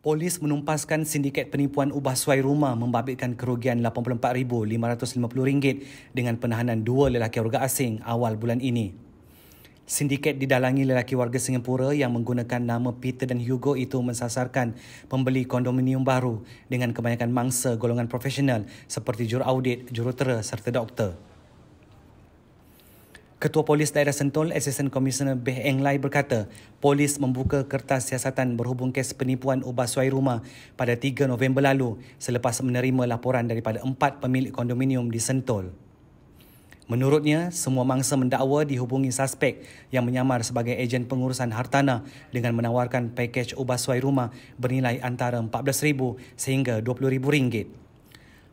Polis menumpaskan sindiket penipuan ubah suai rumah membabitkan kerugian RM84,550 dengan penahanan dua lelaki warga asing awal bulan ini. Sindiket didalangi lelaki warga Singapura yang menggunakan nama Peter dan Hugo itu mensasarkan pembeli kondominium baru dengan kebanyakan mangsa golongan profesional seperti juru audit, jurutera serta doktor. Ketua Polis Daerah Sentul, Assistant Commissioner Beh Eng Lai berkata, polis membuka kertas siasatan berhubung kes penipuan ubah suai rumah pada 3 November lalu selepas menerima laporan daripada empat pemilik kondominium di Sentul. Menurutnya, semua mangsa mendakwa dihubungi suspek yang menyamar sebagai ejen pengurusan hartana dengan menawarkan pakej ubah suai rumah bernilai antara RM14,000 sehingga RM20,000.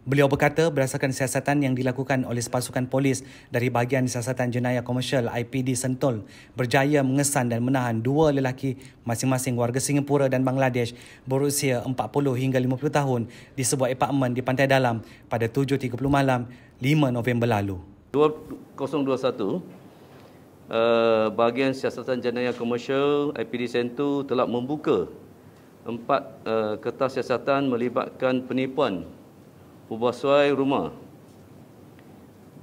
Beliau berkata berdasarkan siasatan yang dilakukan oleh pasukan polis dari bahagian siasatan jenayah komersial IPD Sentul berjaya mengesan dan menahan dua lelaki masing-masing warga Singapura dan Bangladesh berusia 40 hingga 50 tahun di sebuah apartmen di Pantai Dalam pada 7.30 malam 5 November lalu. 2021 uh, eh, bahagian siasatan jenayah komersial IPD Sentul telah membuka empat uh, kertas siasatan melibatkan penipuan pembasuai rumah.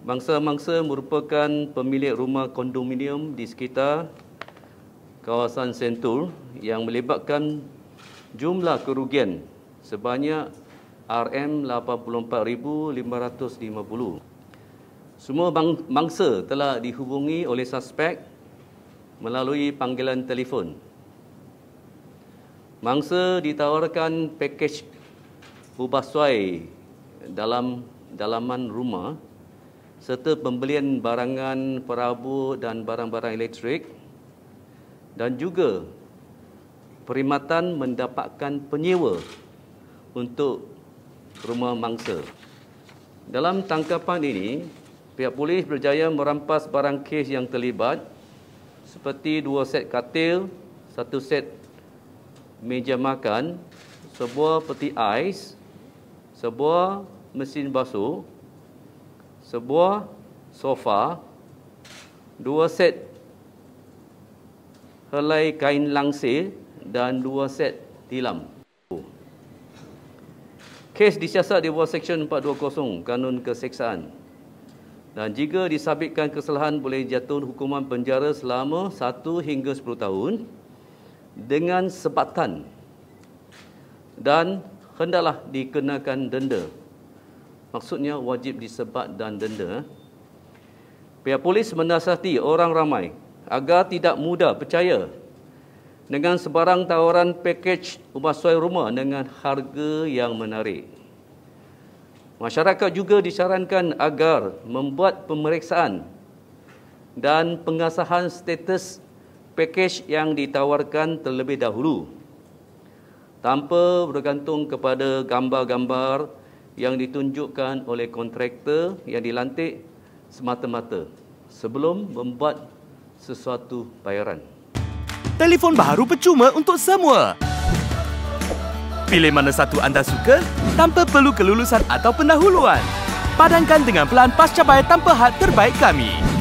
Mangsa-mangsa merupakan pemilik rumah kondominium di sekitar kawasan Sentul yang melibatkan jumlah kerugian sebanyak RM84,550. Semua mangsa telah dihubungi oleh suspek melalui panggilan telefon. Mangsa ditawarkan pakej ubah suai dalam dalaman rumah serta pembelian barangan perabot dan barang-barang elektrik dan juga perkhidmatan mendapatkan penyewa untuk rumah mangsa. Dalam tangkapan ini, pihak polis berjaya merampas barang kes yang terlibat seperti dua set katil, satu set meja makan, sebuah peti ais, sebuah mesin basuh, sebuah sofa, dua set helai kain langsir dan dua set tilam. Kes disiasat di bawah Seksyen 420 Kanun Keseksaan dan jika disabitkan kesalahan boleh jatuh hukuman penjara selama 1 hingga 10 tahun dengan sebatan dan hendaklah dikenakan denda. Maksudnya wajib disebat dan denda. Eh. Pihak polis menasihati orang ramai agar tidak mudah percaya dengan sebarang tawaran pakej rumah suai rumah dengan harga yang menarik. Masyarakat juga disarankan agar membuat pemeriksaan dan pengasahan status pakej yang ditawarkan terlebih dahulu tanpa bergantung kepada gambar-gambar yang ditunjukkan oleh kontraktor yang dilantik semata-mata sebelum membuat sesuatu bayaran. Telefon baru percuma untuk semua. Pilih mana satu anda suka tanpa perlu kelulusan atau pendahuluan. Padankan dengan pelan pasca bayar tanpa had terbaik kami.